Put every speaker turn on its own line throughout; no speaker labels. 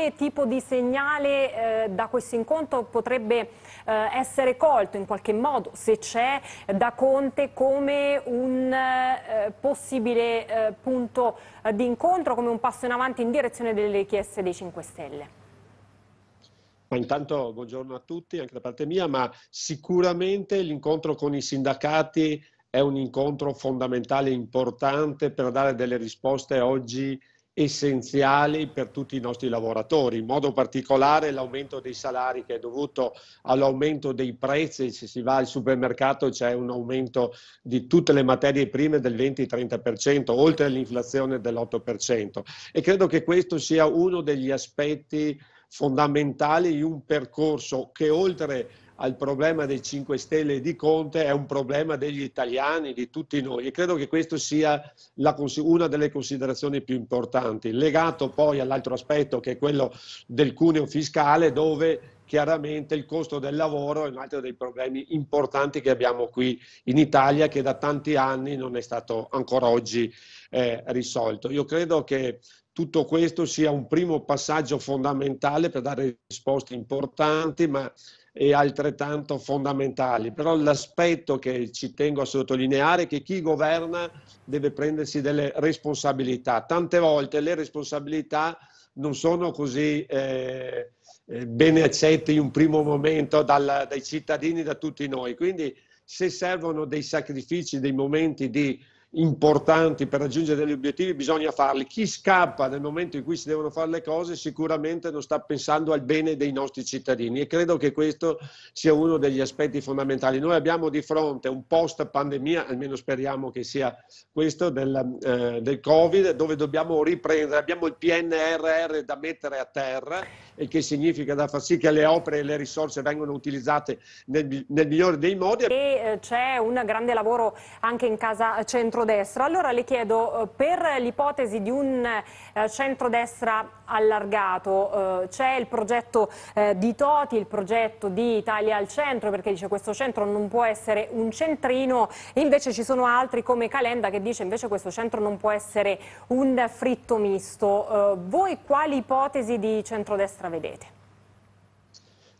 quale tipo di segnale eh, da questo incontro potrebbe eh, essere colto in qualche modo, se c'è, da Conte come un eh, possibile eh, punto di incontro, come un passo in avanti in direzione delle richieste dei 5 Stelle?
Ma intanto buongiorno a tutti, anche da parte mia, ma sicuramente l'incontro con i sindacati è un incontro fondamentale, e importante per dare delle risposte oggi essenziali per tutti i nostri lavoratori, in modo particolare l'aumento dei salari che è dovuto all'aumento dei prezzi, se si va al supermercato c'è un aumento di tutte le materie prime del 20-30%, oltre all'inflazione dell'8% e credo che questo sia uno degli aspetti fondamentali di un percorso che oltre al problema dei 5 Stelle di Conte è un problema degli italiani, di tutti noi e credo che questa sia la, una delle considerazioni più importanti, legato poi all'altro aspetto che è quello del cuneo fiscale dove chiaramente il costo del lavoro è un altro dei problemi importanti che abbiamo qui in Italia che da tanti anni non è stato ancora oggi eh, risolto. Io credo che tutto questo sia un primo passaggio fondamentale per dare risposte importanti, ma e altrettanto fondamentali. Però l'aspetto che ci tengo a sottolineare è che chi governa deve prendersi delle responsabilità. Tante volte le responsabilità non sono così eh, eh bene accette in un primo momento dal, dai cittadini, da tutti noi. Quindi se servono dei sacrifici, dei momenti di importanti per raggiungere degli obiettivi bisogna farli. Chi scappa nel momento in cui si devono fare le cose sicuramente non sta pensando al bene dei nostri cittadini e credo che questo sia uno degli aspetti fondamentali. Noi abbiamo di fronte un post pandemia, almeno speriamo che sia questo del, eh, del Covid, dove dobbiamo riprendere, abbiamo il PNRR da mettere a terra il che significa da far sì che le opere e le risorse vengano utilizzate nel, nel migliore dei modi. E
eh, c'è un grande lavoro anche in casa centrodestra. Allora le chiedo, eh, per l'ipotesi di un eh, centrodestra allargato, eh, c'è il progetto di Toti, il progetto di Italia al centro, perché dice questo centro non può essere un centrino, invece ci sono altri come Calenda che dice invece questo centro non può essere un fritto misto. voi quali ipotesi di centrodestra intravedete?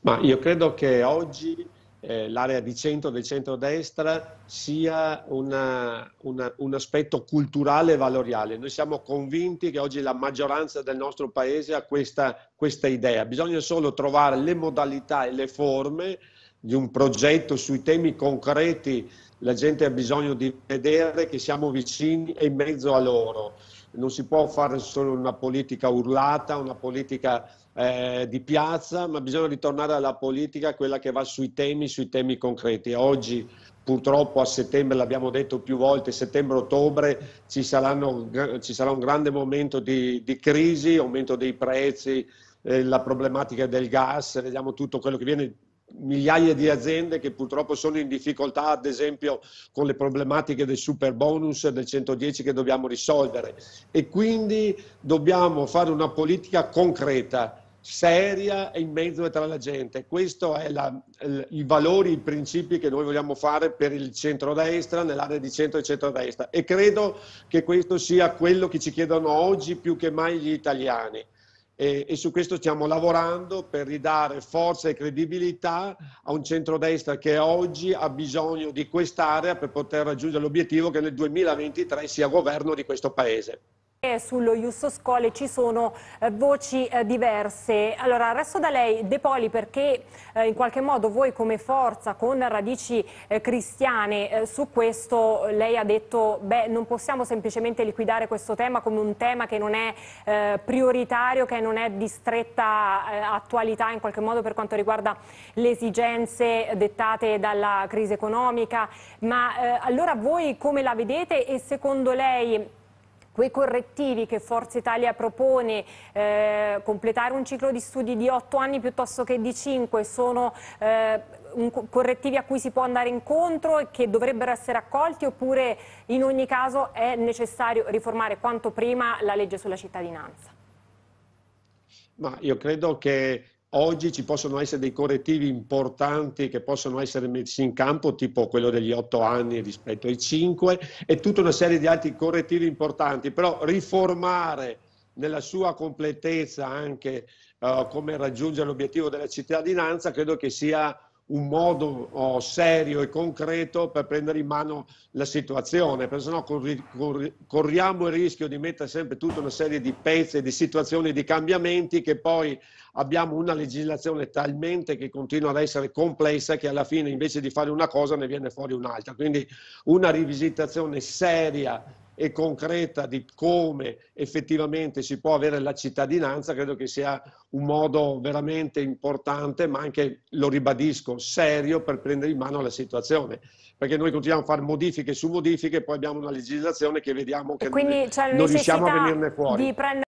Ma io credo che oggi eh, l'area di centro del centro-destra sia una, una, un aspetto culturale e valoriale. Noi siamo convinti che oggi la maggioranza del nostro paese ha questa, questa idea. Bisogna solo trovare le modalità e le forme di un progetto sui temi concreti. La gente ha bisogno di vedere che siamo vicini e in mezzo a loro non si può fare solo una politica urlata, una politica eh, di piazza, ma bisogna ritornare alla politica, quella che va sui temi, sui temi concreti. Oggi purtroppo a settembre, l'abbiamo detto più volte, settembre-ottobre ci, ci, sarà un grande momento di, di crisi, aumento dei prezzi, eh, la problematica del gas, vediamo tutto quello che viene migliaia di aziende che purtroppo sono in difficoltà, ad esempio con le problematiche del super bonus del 110 che dobbiamo risolvere e quindi dobbiamo fare una politica concreta, seria e in mezzo e tra la gente. Questi sono i valori, i principi che noi vogliamo fare per il centrodestra, nell'area di centro e centrodestra e credo che questo sia quello che ci chiedono oggi più che mai gli italiani e, e, su questo stiamo lavorando per ridare forza e credibilità a un centrodestra che oggi ha bisogno di quest'area per poter raggiungere l'obiettivo che nel 2023 sia governo di questo Paese.
Sullo Iussos Cole ci sono eh, voci eh, diverse. Allora, resto da lei, De Poli, perché eh, in qualche modo voi come forza, con radici eh, cristiane, eh, su questo lei ha detto beh, non possiamo semplicemente liquidare questo tema come un tema che non è eh, prioritario, che non è di stretta attualità in qualche modo per quanto riguarda le esigenze dettate dalla crisi economica. Ma allora voi come la vedete e secondo lei quei correttivi che Forza Italia propone, eh, completare un ciclo di studi di 8 anni piuttosto che di 5, sono eh, un, correttivi a cui si può andare incontro e che dovrebbero essere accolti oppure in ogni caso è necessario riformare quanto prima la legge sulla cittadinanza?
Ma io credo che Oggi ci possono essere dei correttivi importanti che possono essere messi in campo, tipo quello degli otto anni rispetto ai cinque, e tutta una serie di altri correttivi importanti, però riformare nella sua completezza anche uh, come raggiungere l'obiettivo della cittadinanza credo che sia un modo oh, serio e concreto per prendere in mano la situazione, perché sennò corri, corri, corriamo il rischio di mettere sempre tutta una serie di pezzi, di situazioni, di cambiamenti che poi abbiamo una legislazione talmente che continua ad essere complessa che alla fine invece di fare una cosa ne viene fuori un'altra. Quindi una rivisitazione seria e concreta di come effettivamente si può avere la cittadinanza, credo che sia un modo veramente importante, ma anche, lo ribadisco, serio per prendere in mano la situazione. Perché noi continuiamo a fare modifiche su modifiche poi abbiamo una legislazione che vediamo che non riusciamo a venirne fuori.